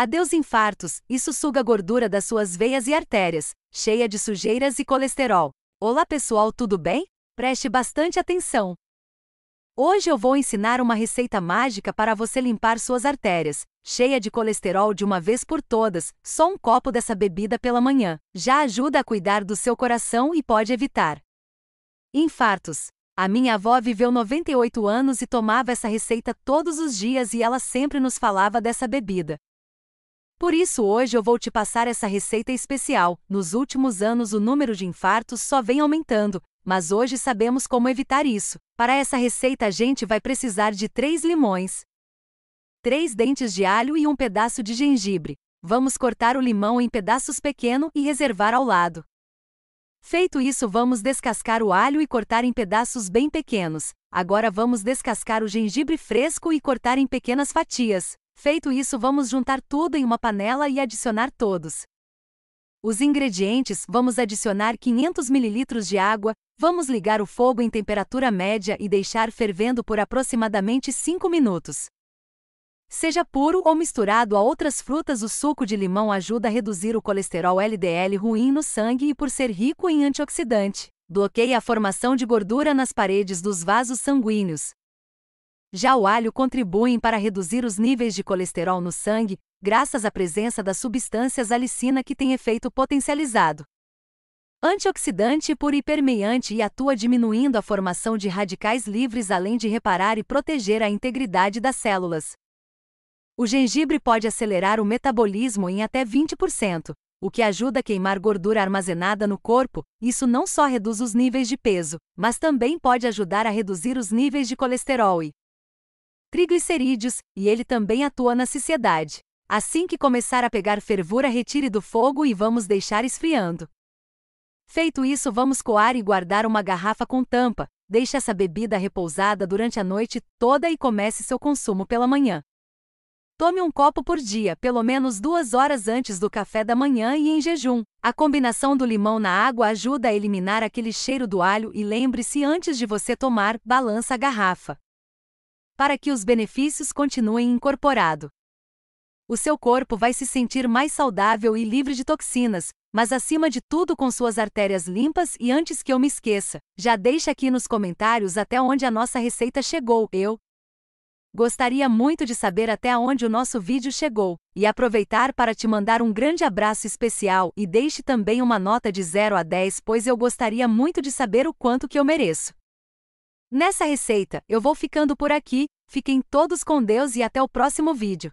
Adeus infartos, isso suga a gordura das suas veias e artérias, cheia de sujeiras e colesterol. Olá pessoal, tudo bem? Preste bastante atenção. Hoje eu vou ensinar uma receita mágica para você limpar suas artérias, cheia de colesterol de uma vez por todas. Só um copo dessa bebida pela manhã já ajuda a cuidar do seu coração e pode evitar infartos. A minha avó viveu 98 anos e tomava essa receita todos os dias e ela sempre nos falava dessa bebida. Por isso hoje eu vou te passar essa receita especial. Nos últimos anos o número de infartos só vem aumentando, mas hoje sabemos como evitar isso. Para essa receita a gente vai precisar de 3 limões, 3 dentes de alho e um pedaço de gengibre. Vamos cortar o limão em pedaços pequenos e reservar ao lado. Feito isso, vamos descascar o alho e cortar em pedaços bem pequenos. Agora vamos descascar o gengibre fresco e cortar em pequenas fatias. Feito isso, vamos juntar tudo em uma panela e adicionar todos. Os ingredientes, vamos adicionar 500 ml de água, vamos ligar o fogo em temperatura média e deixar fervendo por aproximadamente 5 minutos. Seja puro ou misturado a outras frutas, o suco de limão ajuda a reduzir o colesterol LDL ruim no sangue e por ser rico em antioxidante, bloqueia a formação de gordura nas paredes dos vasos sanguíneos, já o alho contribuem para reduzir os níveis de colesterol no sangue, graças à presença das substâncias alicina que tem efeito potencializado. Antioxidante por hipermeante e atua diminuindo a formação de radicais livres além de reparar e proteger a integridade das células. O gengibre pode acelerar o metabolismo em até 20%, o que ajuda a queimar gordura armazenada no corpo. Isso não só reduz os níveis de peso, mas também pode ajudar a reduzir os níveis de colesterol e, triglicerídeos, e ele também atua na saciedade. Assim que começar a pegar fervura, retire do fogo e vamos deixar esfriando. Feito isso, vamos coar e guardar uma garrafa com tampa. Deixe essa bebida repousada durante a noite toda e comece seu consumo pela manhã. Tome um copo por dia, pelo menos duas horas antes do café da manhã e em jejum. A combinação do limão na água ajuda a eliminar aquele cheiro do alho e lembre-se antes de você tomar, balança a garrafa para que os benefícios continuem incorporado. O seu corpo vai se sentir mais saudável e livre de toxinas, mas acima de tudo com suas artérias limpas e antes que eu me esqueça, já deixa aqui nos comentários até onde a nossa receita chegou, eu Gostaria muito de saber até onde o nosso vídeo chegou, e aproveitar para te mandar um grande abraço especial e deixe também uma nota de 0 a 10, pois eu gostaria muito de saber o quanto que eu mereço. Nessa receita, eu vou ficando por aqui, fiquem todos com Deus e até o próximo vídeo.